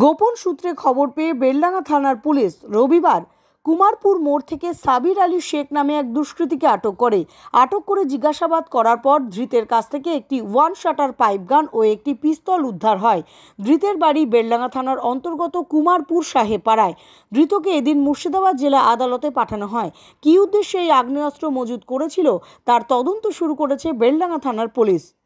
গোপন সূত্রে খবর পেয়ে বেলডাঙ্গা থানার পুলিশ রবিবার কুমারপুর মোড় থেকে সাবির আলী শেখ নামে এক দুষ্কৃতীকে আটক করে আটক করে জিজ্ঞাসাবাদ করার পর ধৃতের কাছ থেকে একটি ওয়ান শাটার পাইপ গান ও একটি পিস্তল উদ্ধার হয় ধৃতের বাড়ি বেলডাঙ্গা থানার অন্তর্গত কুমারপুর পাড়ায় ধৃতকে এদিন মুর্শিদাবাদ জেলা আদালতে পাঠানো হয় কী উদ্দেশ্যে এই আগ্নেয়াস্ত্র মজুদ করেছিল তার তদন্ত শুরু করেছে বেলডাঙ্গা থানার পুলিশ